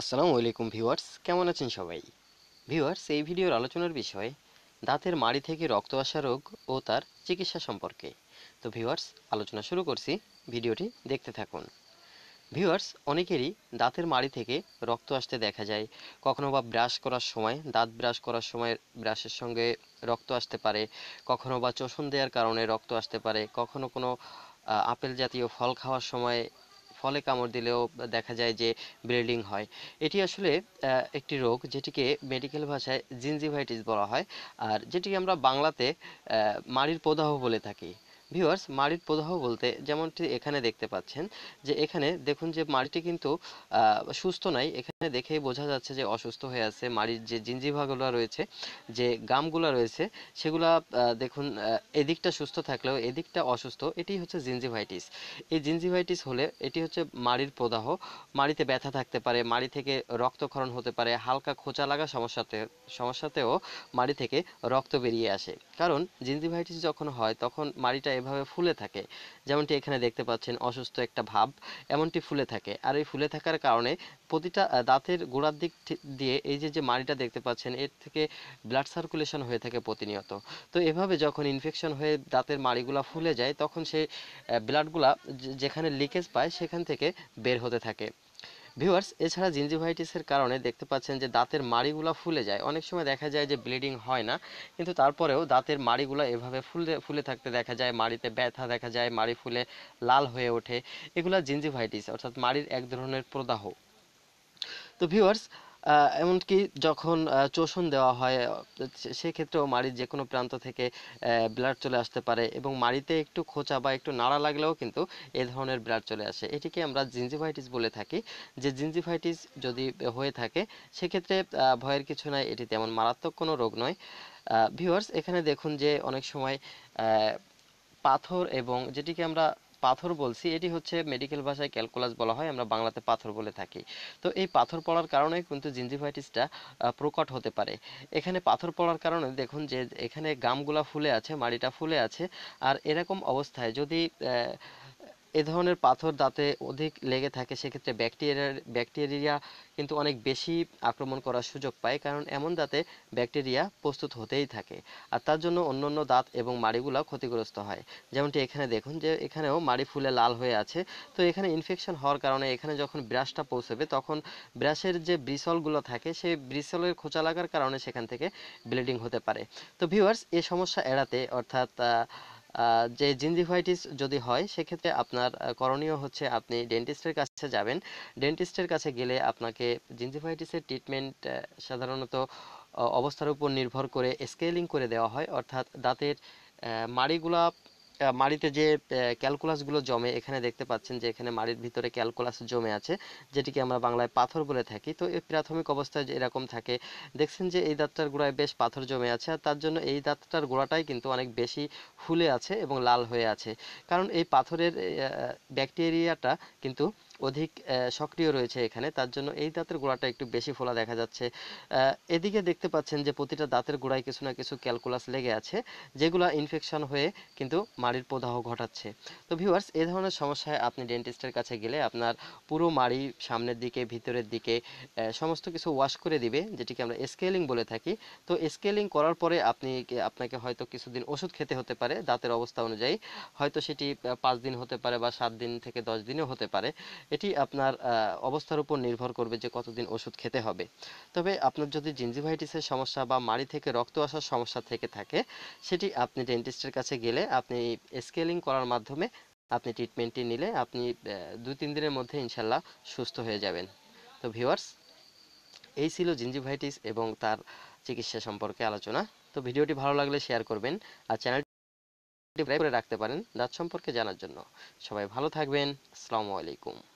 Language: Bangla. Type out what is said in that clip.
আসসালামু আলাইকুম ভিউয়ার্স কেমন আছেন সবাই ভিউয়ার্স এই ভিডিওর আলোচনার বিষয় দাঁতের মাড়ি থেকে রক্ত আসা রোগ ও তার চিকিৎসা সম্পর্কে তো ভিউয়ার্স আলোচনা শুরু করছি ভিডিওটি দেখতে থাকুন ভিউয়ার্স অনেকেরই দাঁতের মাড়ি থেকে রক্ত আসতে দেখা যায় কখনো বা ব্রাশ করার সময় দাঁত ব্রাশ করার সময় ব্রাশের সঙ্গে রক্ত আসতে পারে কখনো বা চোষণ দেওয়ার কারণে রক্ত আসতে পারে কখনো কোনো আপেল জাতীয় ফল খাওয়ার সময় ফলে কামড় দিলেও দেখা যায় যে ব্লিডিং হয় এটি আসলে একটি রোগ যেটিকে মেডিকেল ভাষায় জিনজিভাইটিস বলা হয় আর যেটিকে আমরা বাংলাতে মাড়ির প্রদাহ বলে থাকি ভিউয়ার্স মাড়ির প্রদাহ বলতে যেমনটি এখানে দেখতে পাচ্ছেন যে এখানে দেখুন যে মাড়িটি কিন্তু সুস্থ নাই এখানে দেখেই বোঝা যাচ্ছে যে অসুস্থ হয়ে আছে মাড়ির যে জিঞ্জিভাগুলো রয়েছে যে গামগুলো রয়েছে সেগুলা দেখুন এদিকটা সুস্থ থাকলেও এদিকটা অসুস্থ এটি হচ্ছে জিঞ্জিভাইটিস এই জিঞ্জিভাইটিস হলে এটি হচ্ছে মাড়ির প্রদাহ মাড়িতে ব্যথা থাকতে পারে মাড়ি থেকে রক্তক্ষরণ হতে পারে হালকা খোঁচা লাগা সমস্যাতে সমস্যাতেও মাড়ি থেকে রক্ত বেরিয়ে আসে কারণ জিঞ্জিভাইটিস যখন হয় তখন মাড়িটা এভাবে ফুলে থাকে যেমনটি এখানে দেখতে পাচ্ছেন অসুস্থ একটা ভাব এমনটি ফুলে থাকে আর এই ফুলে থাকার কারণে প্রতিটা দাঁতের গোড়ার দিক দিয়ে এই যে যে মাড়িটা দেখতে পাচ্ছেন এর থেকে ব্লাড সার্কুলেশন হয়ে থাকে প্রতিনিয়ত তো এভাবে যখন ইনফেকশন হয়ে দাঁতের মাড়িগুলা ফুলে যায় তখন সে ব্লাডগুলা যেখানে লিকেজ পায় সেখান থেকে বের হতে থাকে ভিউয়ার্স এছাড়া জিঞ্জিভাইটিসের কারণে দেখতে পাচ্ছেন যে দাঁতের মাড়িগুলো ফুলে যায় অনেক সময় দেখা যায় যে ব্লিডিং হয় না কিন্তু তারপরেও দাঁতের মাড়িগুলো এভাবে ফুলে ফুলে থাকতে দেখা যায় মাড়িতে ব্যথা দেখা যায় মাড়ি ফুলে লাল হয়ে ওঠে এগুলো জিঞ্জিভাইটিস অর্থাৎ মাড়ির এক ধরনের প্রদাহ তো ভিউয়ার্স এমনকি যখন চোষণ দেওয়া হয় সেক্ষেত্রেও মাড়ির যে কোনো প্রান্ত থেকে ব্লাড চলে আসতে পারে এবং মাড়িতে একটু খোঁচা বা একটু নাড়া লাগলেও কিন্তু এ ধরনের ব্লাড চলে আসে এটিকে আমরা জিঞ্জিভাইটিস বলে থাকি যে জিঞ্জিভাইটিস যদি হয়ে থাকে সেক্ষেত্রে ভয়ের কিছু নাই এটি তেমন মারাত্মক কোনো রোগ নয় ভিউয়ার্স এখানে দেখুন যে অনেক সময় পাথর এবং যেটিকে আমরা পাথর বলছি এটি হচ্ছে মেডিকেল ভাষায় ক্যালকুলাস বলা হয় আমরা বাংলাতে পাথর বলে থাকি তো এই পাথর পড়ার কারণে কিন্তু জিঞ্জিভাইটিসটা প্রকট হতে পারে এখানে পাথর পড়ার কারণে দেখুন যে এখানে গামগুলা ফুলে আছে মাড়িটা ফুলে আছে আর এরকম অবস্থায় যদি এ ধরনের পাথর দাঁতে অধিক লেগে থাকে সেক্ষেত্রে ব্যাকটেরিয়া ব্যাকটেরিয়া কিন্তু অনেক বেশি আক্রমণ করার সুযোগ পায় কারণ এমন দাঁতে ব্যাকটেরিয়া প্রস্তুত হতেই থাকে আর তার জন্য অন্য অন্য দাঁত এবং মাড়িগুলো ক্ষতিগ্রস্ত হয় যেমনটি এখানে দেখুন যে এখানেও মাড়ি ফুলে লাল হয়ে আছে তো এখানে ইনফেকশন হওয়ার কারণে এখানে যখন ব্রাশটা পৌঁছবে তখন ব্রাশের যে ব্রিসলগুলো থাকে সেই ব্রিসলের খোঁচা লাগার কারণে সেখান থেকে ব্লিডিং হতে পারে তো ভিউয়ার্স এ সমস্যা এড়াতে অর্থাৎ যে জিনজিভাইটিস যদি হয় সেক্ষেত্রে আপনার করণীয় হচ্ছে আপনি ডেন্টিস্টের কাছে যাবেন ডেন্টিস্টের কাছে গেলে আপনাকে জিনজিভাইটিসের ট্রিটমেন্ট সাধারণত অবস্থার উপর নির্ভর করে স্কেলিং করে দেওয়া হয় অর্থাৎ দাঁতের মাড়িগুলা মাড়িতে যে ক্যালকুলাসগুলো জমে এখানে দেখতে পাচ্ছেন যে এখানে মাড়ির ভিতরে ক্যালকুলাস জমে আছে যেটিকে আমরা বাংলায় পাথর বলে থাকি তো এই প্রাথমিক অবস্থায় এরকম থাকে দেখছেন যে এই দাঁতটার গোড়ায় বেশ পাথর জমে আছে আর তার জন্য এই দাঁতটার গোড়াটাই কিন্তু অনেক বেশি ফুলে আছে এবং লাল হয়ে আছে কারণ এই পাথরের ব্যাকটেরিয়াটা কিন্তু অধিক সক্রিয় রয়েছে এখানে তার জন্য এই দাঁতের গোড়াটা একটু বেশি ফোলা দেখা যাচ্ছে এদিকে দেখতে পাচ্ছেন যে প্রতিটা দাঁতের গোড়ায় কিছু না কিছু ক্যালকুলাস লেগে আছে যেগুলো ইনফেকশন হয়ে কিন্তু মাড়ির প্রদাহ ঘটাচ্ছে তো ভিউয়ার্স এ ধরনের সমস্যায় আপনি ডেন্টিস্টের কাছে গেলে আপনার পুরো মাড়ি সামনের দিকে ভিতরের দিকে সমস্ত কিছু ওয়াশ করে দিবে যেটিকে আমরা স্কেলিং বলে থাকি তো স্কেলিং করার পরে আপনি আপনাকে হয়তো কিছুদিন ওষুধ খেতে হতে পারে দাঁতের অবস্থা অনুযায়ী হয়তো সেটি পাঁচ দিন হতে পারে বা সাত দিন থেকে দশ দিনও হতে পারে এটি আপনার অবস্থার উপর নির্ভর করবে যে কতদিন ওষুধ খেতে হবে তবে আপনার যদি জিঞ্জিভাইটিসের সমস্যা বা মাড়ি থেকে রক্ত আসার সমস্যা থেকে থাকে সেটি আপনি ডেন্টিস্টের কাছে গেলে আপনি স্কেলিং করার মাধ্যমে আপনি ট্রিটমেন্টটি নিলে আপনি দু তিন দিনের মধ্যে ইনশাল্লাহ সুস্থ হয়ে যাবেন তো ভিওয়ার্স এই ছিল জিঞ্জিভাইটিস এবং তার চিকিৎসা সম্পর্কে আলোচনা তো ভিডিওটি ভালো লাগলে শেয়ার করবেন আর চ্যানেলটি করে রাখতে পারেন দাঁত সম্পর্কে জানার জন্য সবাই ভালো থাকবেন আসসালামু আলাইকুম